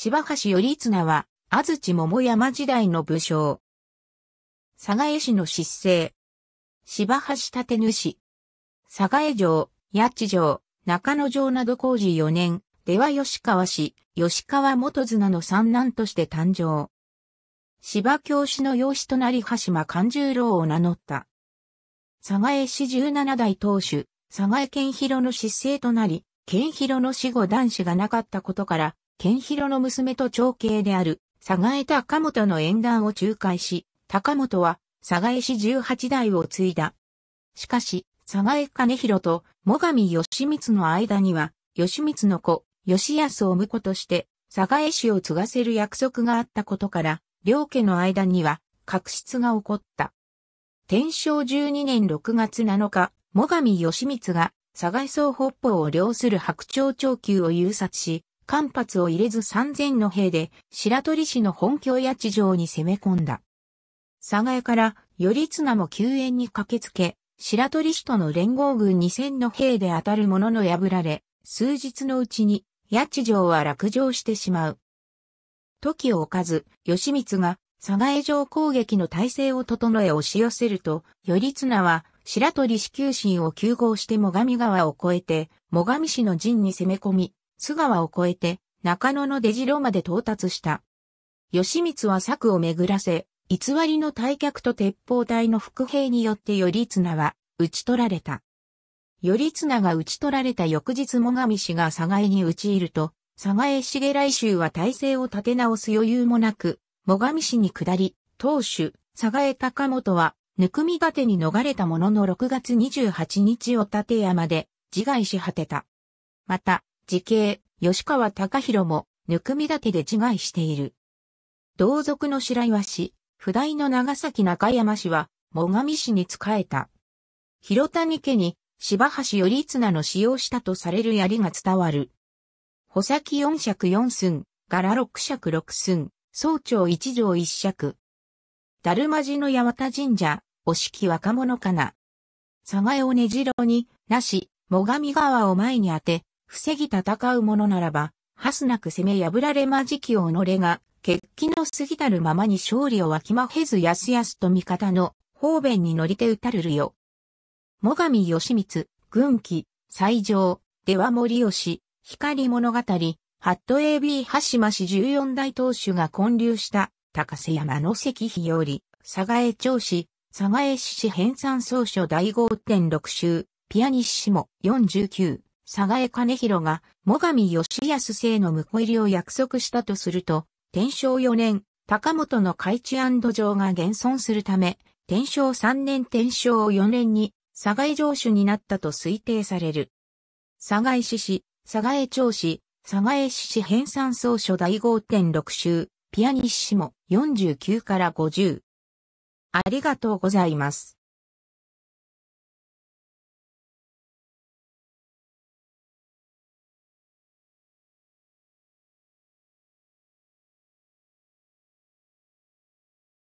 柴橋頼綱は、安土桃山時代の武将。佐賀江市の失政。柴橋立主。佐賀江城、八地城、中野城など工事4年、では吉川氏、吉川元綱の三男として誕生。柴教師の養子となり橋間勘十郎を名乗った。佐賀江市17代当主、佐賀江健広の失政となり、健広の死後男子がなかったことから、健広の娘と長兄である、佐賀江高本の縁談を仲介し、高本は、佐賀江氏十八代を継いだ。しかし、佐賀江金広と最上義光の間には、義光の子、義康を婿として、佐賀江氏を継がせる約束があったことから、両家の間には、確執が起こった。天正十二年六月七日、最上義光が、佐賀江総北方を領する白鳥長宮を誘殺し、間髪を入れず三千の兵で白鳥市の本拠や地上に攻め込んだ。佐賀屋から頼綱も救援に駆けつけ、白鳥市との連合軍二千の兵で当たるものの破られ、数日のうちに、八地城は落城してしまう。時を置かず、義光が佐賀江城攻撃の体制を整え押し寄せると、頼綱は白鳥市急進を急行して最上川を越えて、最上市の陣に攻め込み、津川を越えて中野の出城まで到達した。義光は策を巡らせ、偽りの退却と鉄砲隊の伏兵によって頼綱は討ち取られた。頼綱が討ち取られた翌日最上氏が佐賀江にち入ると、佐賀江重来州は体制を立て直す余裕もなく、最上氏に下り、当主、佐賀江高本は、ぬくみがてに逃れたものの6月28日を立山で自害し果てた。また、時系、吉川隆弘も、ぬくみ立てで自害している。同族の白岩氏、普代の長崎中山氏は、最上氏に仕えた。広谷家に、柴橋頼綱の使用したとされる槍が伝わる。穂先四尺四寸、柄六尺六寸、総長一条一尺。だるま寺の八幡神社、お式若者かな。佐賀尾根城に、なし、最上川を前に当て、防ぎ戦うものならば、はすなく攻め破られまじき己が、決起の過ぎたるままに勝利をわきまへずやすやすと味方の方便に乗り手打たるるよ。最上義光、軍旗、最上、では森吉、光物語、ハット AB 橋し十四大当主が建立した高瀬山の石碑より、佐賀江町市、佐賀江市編纂総書第5.6集、ピアニッシモ49。佐賀江兼弘が、最上義康生の婿入りを約束したとすると、天正4年、高本の海地城が現存するため、天正3年天正4年に、佐賀江城主になったと推定される。佐賀江市市、佐賀江町市、佐賀江市市編纂総書第5.6週、ピアニッシモ49から50。ありがとうございます。